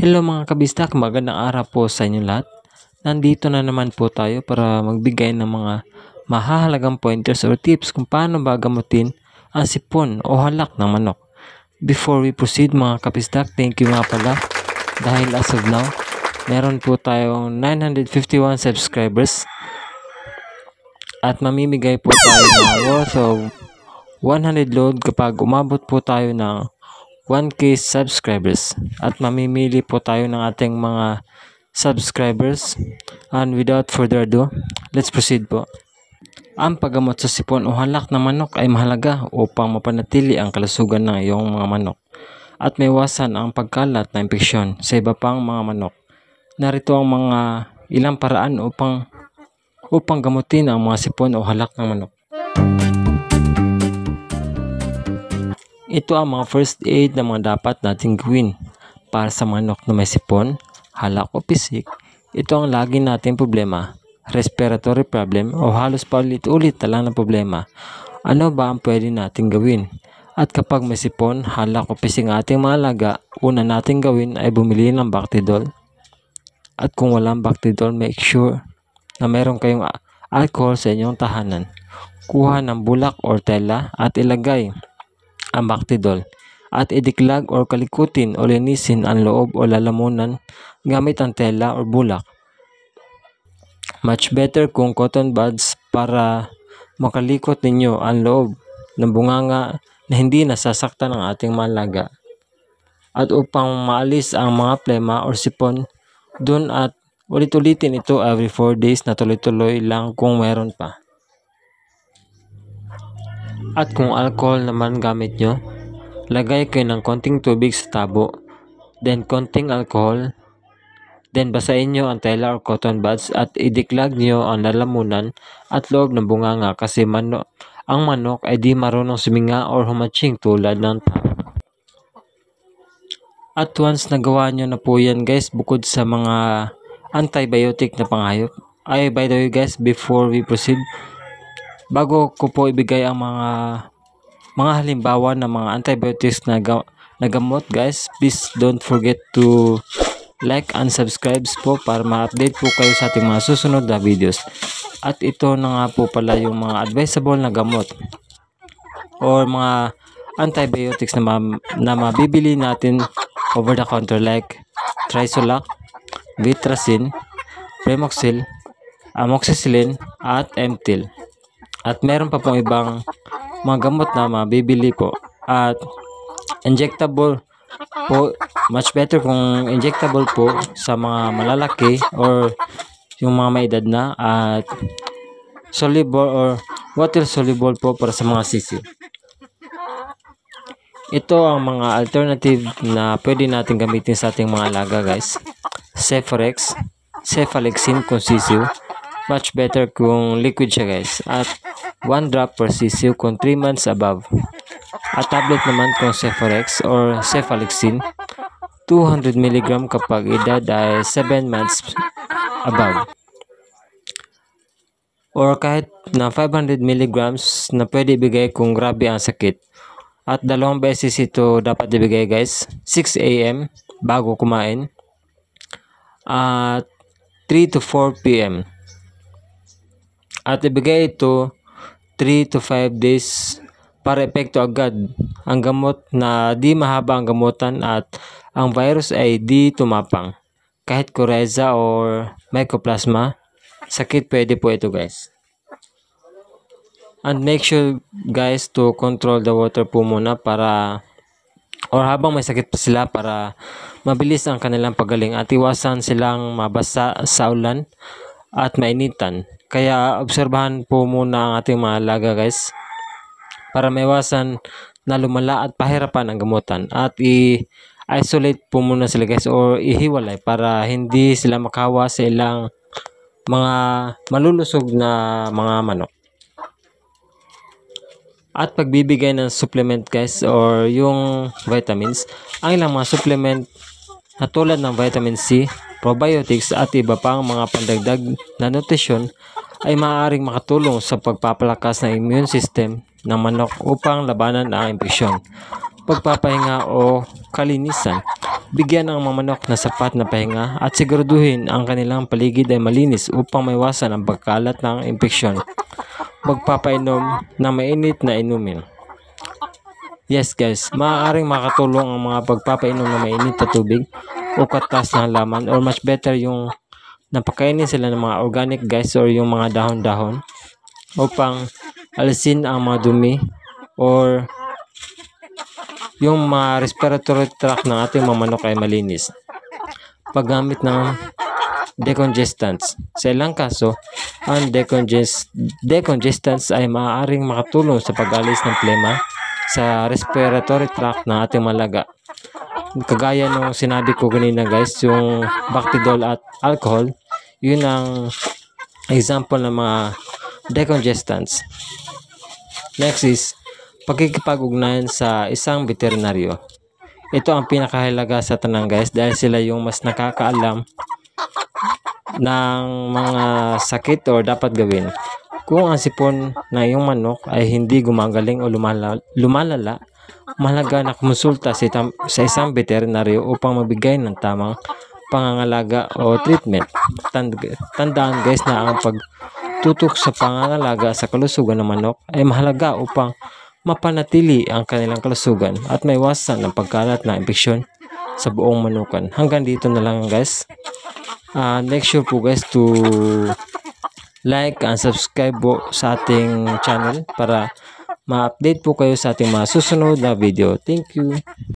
Hello mga kabistak, magandang araw po sa inyo lahat. Nandito na naman po tayo para magbigay ng mga mahahalagang pointers or tips kung paano ba gamutin ang sipon o halak ng manok. Before we proceed mga kabistak, thank you nga pala dahil as of now, meron po tayong 951 subscribers at mamimigay po tayo ng worth of 100 load kapag umabot po tayo ng 1k subscribers at mamimili po tayo ng ating mga subscribers and without further ado let's proceed po ang paggamot sa sipon o halak ng manok ay mahalaga upang mapanatili ang kalusugan ng iyong mga manok at maiwasan ang pagkalat ng impeksyon sa iba pang mga manok narito ang mga ilang paraan upang upang gamutin ang mga sipon o halak ng manok ito ang mga first aid na mga dapat nating gawin para sa manok na may sipon, halak o pisik. Ito ang lagi nating problema, respiratory problem o halos paulit-ulit na lang na problema. Ano ba ang pwede nating gawin? At kapag may sipon, halak o pisik ang ating mga alaga, una nating gawin ay bumili ng Bactidol. At kung walang Bactidol, make sure na meron kayong alcohol sa inyong tahanan. Kuha ng bulak or tela at ilagay ang baktidol at idiklag o kalikutin o linisin ang loob o lalamunan gamit ang tela o bulak. Much better kung cotton buds para makalikot ninyo ang loob ng bunganga na hindi nasasaktan ng ating malaga. At upang maalis ang mga plema or sipon, dun at ulit-ulitin ito every 4 days na tuloy-tuloy lang kung meron pa. At kung alcohol naman gamit nyo, lagay kayo ng konting tubig sa tabo, then konting alcohol, then basahin nyo ang tela or cotton buds at idiklag nyo ang lalamunan at loob ng bunganga kasi manok, ang manok ay di marunong suminga or humaching tulad ng tao. At once nagawa nyo na po yan guys, bukod sa mga antibiotic na panghayop, ay by the way guys, before we proceed, Bago ko po ibigay ang mga mga halimbawa ng mga antibiotics na, ga, na gamot guys, please don't forget to like and subscribe po para ma-update po kayo sa ating mga susunod na videos. At ito na nga po pala yung mga advisable na gamot or mga antibiotics na, ma na mabibili natin over the counter like Trisolac, Vitracin, Premoxil, Amoxicillin at Emtil. At meron pa pong ibang mga gamot na mabibili po. At injectable po, much better kung injectable po sa mga malalaki or yung mga may edad na at soluble or water soluble po para sa mga sisi. Ito ang mga alternative na pwede natin gamitin sa ating mga alaga guys. Cephrex, cephalexin kung sisiw. Much better kung liquid siya guys. At 1 drop per cc kung 3 months above. A tablet naman kung Cephalex or Cephalexin, 200 mg kapag edad ay 7 months above. Or kahit na 500 mg na pwede ibigay kung grabe ang sakit. At dalawang beses ito dapat ibigay guys, 6 a.m. bago kumain at 3 to 4 p.m. At ibigay ito 3 to 5 days para epekto agad ang gamot na di mahaba ang gamutan at ang virus ay di tumapang. Kahit kureza or mycoplasma, sakit pwede po ito guys. And make sure guys to control the water po muna para or habang may sakit pa sila para mabilis ang kanilang pagaling at iwasan silang mabasa sa ulan at mainitan. Kaya obserbahan po muna ang ating mga alaga guys para maiwasan na lumala at pahirapan ang gamutan at i-isolate po muna sila guys or ihiwalay para hindi sila makawa sa ilang mga malulusog na mga manok. At pagbibigay ng supplement guys or yung vitamins, ang ilang mga supplement na tulad ng vitamin C, probiotics at iba pang mga pandagdag na nutrition ay maaaring makatulong sa pagpapalakas ng immune system ng manok upang labanan ang impeksyon, pagpapahinga o kalinisan. Bigyan ang mga manok na sapat na pahinga at siguraduhin ang kanilang paligid ay malinis upang maiwasan ang pagkalat ng impeksyon. Magpapainom ng mainit na inumin. Yes guys, maaaring makatulong ang mga pagpapainom ng mainit na tubig o katas ng laman or much better yung napakainin sila ng mga organic guys or yung mga dahon-dahon upang alisin ang mga dumi or yung mga respiratory tract ng ating mga manok ay malinis. Paggamit ng decongestants. Sa ilang kaso, ang decongest decongestants ay maaaring makatulong sa pag-alis ng plema sa respiratory tract ng ating malaga. Kagaya nung sinabi ko kanina guys, yung Bactidol at alcohol yun ang example ng mga decongestants. Next is pagkikipag-ugnayan sa isang veterinaryo. Ito ang pinakahalaga sa tanang guys dahil sila yung mas nakakaalam ng mga sakit o dapat gawin. Kung ang sipon na yung manok ay hindi gumagaling o lumalala, mahalaga na kumonsulta sa, sa isang veterinaryo upang mabigay ng tamang pangangalaga o treatment. Tand tandaan guys na ang pagtutok sa pangangalaga sa kalusugan ng manok ay mahalaga upang mapanatili ang kanilang kalusugan at maiwasan ang pagkalat ng impeksyon sa buong manukan. Hanggang dito na lang guys. Uh, make sure po guys to like and subscribe po sa ating channel para ma-update po kayo sa ating mga susunod na video. Thank you!